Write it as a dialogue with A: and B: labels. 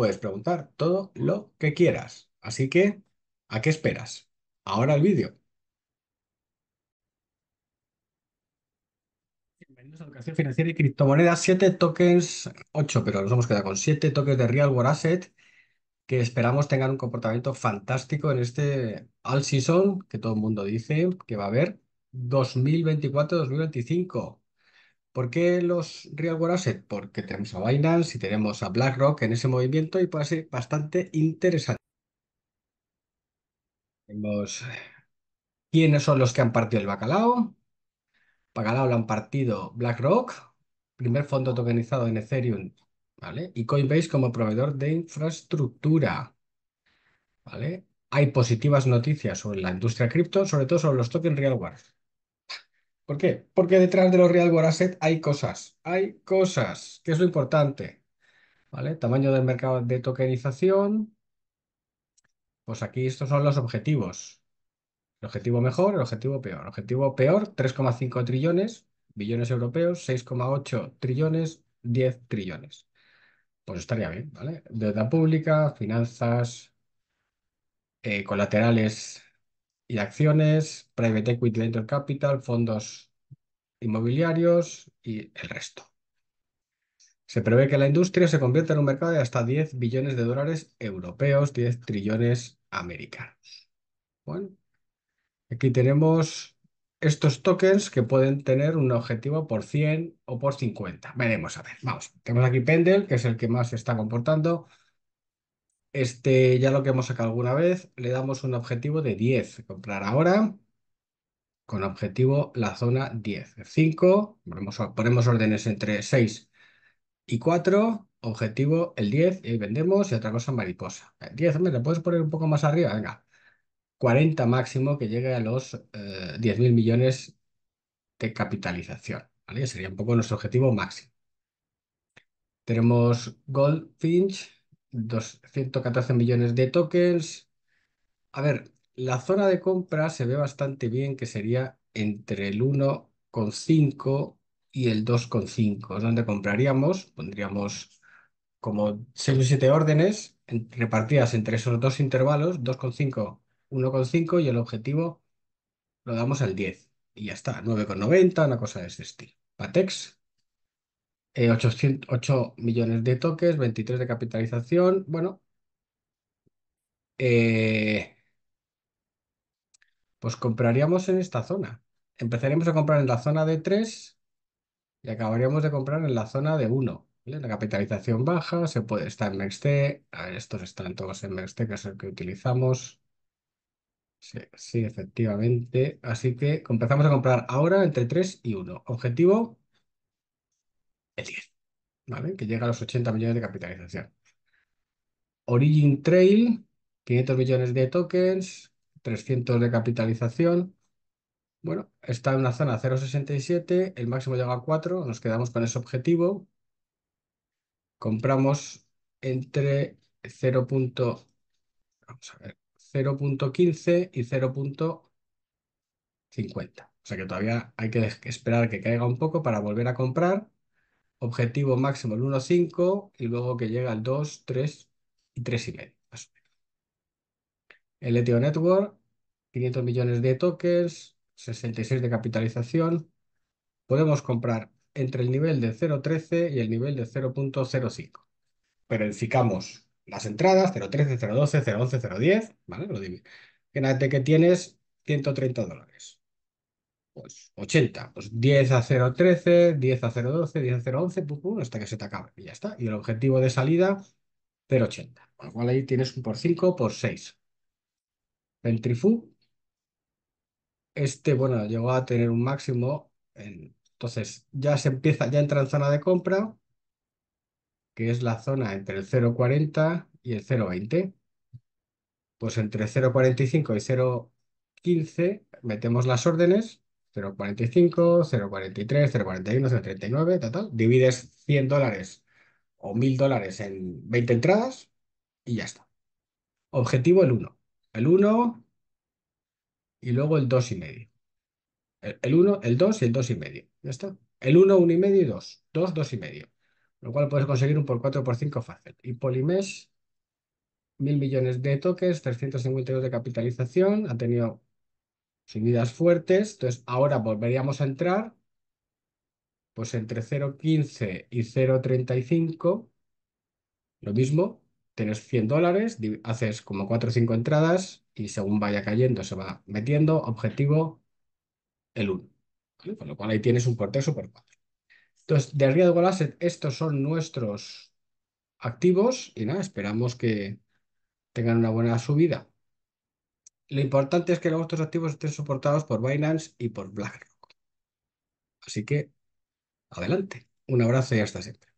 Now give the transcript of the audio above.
A: puedes preguntar todo lo que quieras. Así que, ¿a qué esperas? Ahora el vídeo. Bienvenidos a Educación Financiera y Criptomonedas. Siete tokens, ocho, pero nos hemos quedado con siete tokens de Real World Asset que esperamos tengan un comportamiento fantástico en este All Season, que todo el mundo dice que va a haber 2024-2025. ¿Por qué los real world assets? Eh, porque tenemos a Binance y tenemos a BlackRock en ese movimiento y puede ser bastante interesante. Vemos eh, quiénes son los que han partido el bacalao. Bacalao lo han partido BlackRock, primer fondo tokenizado en Ethereum, ¿vale? Y Coinbase como proveedor de infraestructura, ¿vale? Hay positivas noticias sobre la industria cripto, sobre todo sobre los tokens real world. ¿Por qué? Porque detrás de los Real Asset hay cosas, hay cosas, que es lo importante. ¿Vale? Tamaño del mercado de tokenización. Pues aquí estos son los objetivos. El objetivo mejor, el objetivo peor. El objetivo peor, 3,5 trillones, billones europeos, 6,8 trillones, 10 trillones. Pues estaría bien, ¿vale? Deuda pública, finanzas, eh, colaterales y acciones, private equity venture capital, fondos inmobiliarios y el resto. Se prevé que la industria se convierta en un mercado de hasta 10 billones de dólares europeos, 10 trillones americanos. Bueno, aquí tenemos estos tokens que pueden tener un objetivo por 100 o por 50. Veremos, a ver, vamos. Tenemos aquí Pendel, que es el que más se está comportando. Este, ya lo que hemos sacado alguna vez, le damos un objetivo de 10. Comprar ahora con objetivo la zona 10. 5, ponemos, órdenes entre 6 y 4, objetivo el 10 y vendemos y otra cosa mariposa. El eh, 10, hombre, le puedes poner un poco más arriba, venga. 40 máximo que llegue a los 10.000 eh, millones de capitalización. Sería un poco nuestro objetivo máximo. Tenemos Goldfinch, 214 millones de tokens. A ver, la zona de compra se ve bastante bien, que sería entre el 1,5 y el 2,5, donde compraríamos, pondríamos como 6 o 7 órdenes repartidas entre esos dos intervalos, 2,5, 1,5 y el objetivo lo damos al 10. Y ya está, 9,90, una cosa de ese estilo. Patex eh, millones de toques, 23 de capitalización. Bueno, eh, pues compraríamos en esta zona. Empezaríamos a comprar en la zona de 3 y acabaríamos de comprar en la zona de 1. La capitalización baja, se puede estar en este A estos están todos en este que es el que utilizamos. Sí, sí, efectivamente. Así que empezamos a comprar ahora entre 3 y 1. Objetivo 10, Que llega a los 80 millones de capitalización. Origin Trail, 500 millones de tokens, 300 de capitalización. Bueno, está en una zona 0.67, el máximo llega a 4, nos quedamos con ese objetivo. Compramos entre 0. a 0.15 y 0.50. O sea que todavía hay que esperar que caiga un poco para volver a comprar objetivo máximo el 1,5 y luego que llega el 2, 3 y 3,5. El Ethio Network, 500 millones de tokens, 66 de capitalización. Podemos comprar entre el nivel de 0.13 y el nivel de 0.05. Pero Verificamos las entradas, 0.13, 0.12, 0.11, 0.10, ¿vale? Lo Fíjate que tienes 130 dólares. 80, pues 10 pues a 0.13, 10 a 0.12, 10 a 0.11, hasta que se te acabe y ya está. Y el objetivo de salida, 0.80. Con lo cual ahí tienes un por 5, por 6. trifú este, bueno, llegó a tener un máximo, en, entonces ya se empieza, ya entra en zona de compra, que es la zona entre el 0.40 y el 0.20. Pues entre 0.45 y 0.15 metemos las órdenes 0,45, 0,43, 0,41, 0,39, tal, Divides 100 dólares o 1000 dólares en 20 entradas y ya está. Objetivo el 1. El 1 y luego el 2.5. El 1, el 2 y el 2.5. Ya está. El 1, 1.5 y 2. 2, 2.5. y Lo cual puedes conseguir un por 4 por 5 fácil. Y Polymesh, 1.000 millones de toques, 352 de capitalización, ha tenido Subidas fuertes, entonces ahora volveríamos a entrar, pues entre 0,15 y 0,35, lo mismo, tienes 100 dólares, haces como 4 o 5 entradas y según vaya cayendo se va metiendo, objetivo, el 1. Con lo cual ahí tienes un corte super 4. Entonces, de riesgo asset, estos son nuestros activos y nada, esperamos que tengan una buena subida. Lo importante es que los otros activos estén soportados por Binance y por BlackRock. Así que, adelante. Un abrazo y hasta siempre.